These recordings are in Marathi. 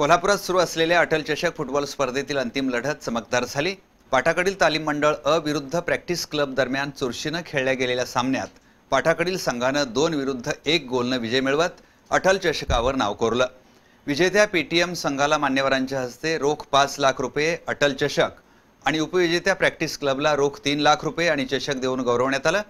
कोल्हापुरात सुरू असलेल्या अटल चषक फुटबॉल स्पर्धेतील अंतिम लढत चमकदार झाली पाठाकडील तालीम मंडळ अ विरुद्ध प्रॅक्टिस क्लब दरम्यान चुरशीनं खेळल्या गेलेल्या सामन्यात पाठाकडील संघानं दोन विरुद्ध एक गोलनं विजय मिळवत अटल चषकावर नाव कोरलं विजेत्या पेटीएम संघाला मान्यवरांच्या हस्ते रोख पाच लाख रुपये अटल चषक आणि उपविजेत्या प्रॅक्टिस क्लबला रोख तीन लाख रुपये आणि चषक देऊन गौरवण्यात आलं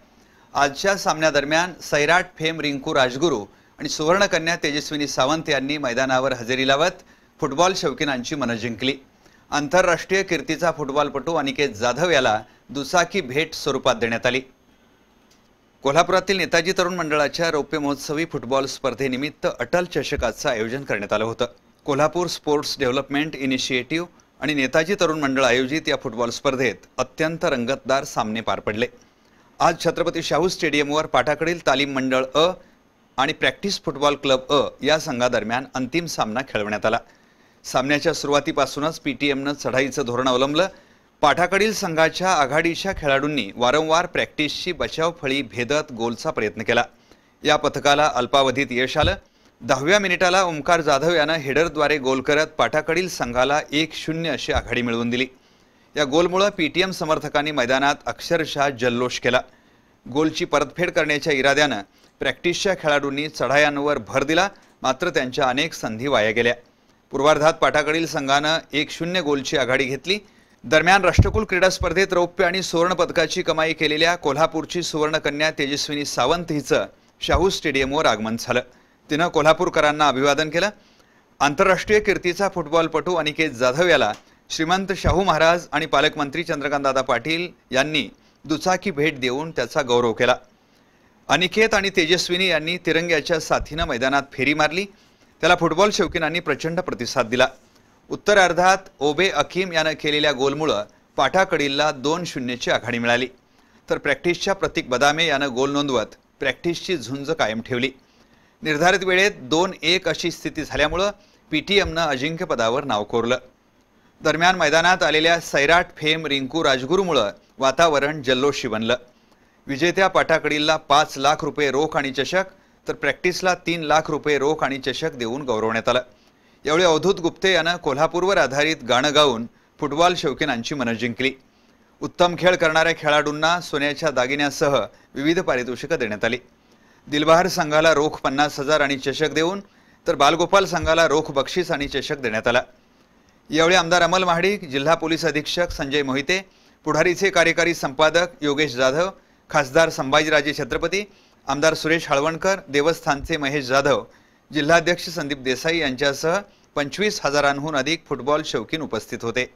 आजच्या सामन्यादरम्यान सैराट फेम रिंकू राजगुरू आणि सुवर्णकन्या तेजस्विनी सावंत यांनी मैदानावर हजेरी लावत फुटबॉल शौकीनांची मनं जिंकली आंतरराष्ट्रीय कीर्तीचा फुटबॉलपटू अनिकेत जाधव याला दुचाकी भेट स्वरूपात देण्यात आली कोल्हापुरातील नेताजी तरुण मंडळाच्या रौप्य महोत्सवी फुटबॉल स्पर्धेनिमित्त अटल चषकाचं आयोजन करण्यात आलं होतं कोल्हापूर स्पोर्ट्स डेव्हलपमेंट इनिशिएटिव्ह आणि नेताजी तरुण मंडळ आयोजित या फुटबॉल स्पर्धेत अत्यंत रंगतदार सामने पार पडले आज छत्रपती शाहू स्टेडियमवर पाठाकडील तालीम मंडळ अ आणि प्रॅक्टिस फुटबॉल क्लब अ या संघादरम्यान अंतिम सामना खेळवण्यात आला सामन्याच्या सुरुवातीपासूनच पी टी एमनं चढाईचं धोरण अवलंबलं पाठाकडील संघाच्या आघाडीच्या खेळाडूंनी वारंवार प्रॅक्टिसची बचावफळी भेदत गोलचा प्रयत्न केला या पथकाला अल्पावधीत यश आलं दहाव्या मिनिटाला ओंकार जाधव यानं हेडरद्वारे गोल करत पाठाकडील संघाला एक शून्य अशी आघाडी मिळवून दिली या गोलमुळं पी टी एम समर्थकांनी मैदानात अक्षरशः जल्लोष केला गोलची परतफेड करण्याच्या इराद्यानं प्रॅक्टिसच्या खेळाडूंनी चढायांवर भर दिला मात्र त्यांच्या अनेक संधी वाया गेल्या पूर्वार्धात पाठाकडील संघानं एक शून्य गोलची आघाडी घेतली दरम्यान राष्ट्रकुल क्रीडा स्पर्धेत रौप्य आणि सुवर्ण पदकाची कमाई केलेल्या कोल्हापूरची सुवर्णकन्या तेजस्विनी सावंत हिचं शाहू स्टेडियमवर आगमन झालं तिनं कोल्हापूरकरांना अभिवादन केलं आंतरराष्ट्रीय कीर्तीचा फुटबॉलपटू अनिकेत जाधव याला श्रीमंत शाहू महाराज आणि पालकमंत्री चंद्रकांतदादा पाटील यांनी दुचाकी भेट देऊन त्याचा गौरव केला अनिकेत आणि तेजस्विनी यांनी तिरंग्याच्या साथीनं मैदानात फेरी मारली त्याला फुटबॉल शौकीनांनी प्रचंड प्रतिसाद दिला उत्तर अर्धात ओबे अकीम यानं केलेल्या गोलमुळं पाठाकडीलला दोन शून्यची आघाडी मिळाली तर प्रॅक्टिसच्या प्रतीक बदामे यानं गोल नोंदवत प्रॅक्टिसची झुंज कायम ठेवली निर्धारित वेळेत दोन एक अशी स्थिती झाल्यामुळं पी टी एमनं अजिंक्यपदावर नाव कोरलं दरम्यान मैदानात आलेल्या सैराट फेम रिंकू राजगुरूमुळं वातावरण जल्लोषी बनलं विजेत्या पाठाकडीलला पाच लाख रुपये रोख आणि चषक तर प्रॅक्टिसला तीन लाख रुपये रोख आणि चषक देऊन गौरवण्यात आलं यावेळी अवधूत गुप्ते यानं कोल्हापूरवर आधारित गाणं गाऊन फुटबॉल शौकीनांची मनं जिंकली उत्तम खेळ करणाऱ्या खेळाडूंना सोन्याच्या दागिन्यासह विविध पारितोषिकं देण्यात आली दिलबहार संघाला रोख पन्नास हजार आणि चषक देऊन तर बालगोपाल संघाला रोख बक्षीस आणि चषक देण्यात आला यावेळी आमदार अमल महाडिक जिल्हा पोलीस अधीक्षक संजय मोहिते पुढारीचे कार्यकारी संपादक योगेश जाधव खासदार संभाजीराजे छत्रपती आमदार सुरेश हळवणकर देवस्थानचे महेश जाधव जिल्हाध्यक्ष संदीप देसाई यांच्यासह पंचवीस हजारांहून अधिक फुटबॉल शौकीन उपस्थित होते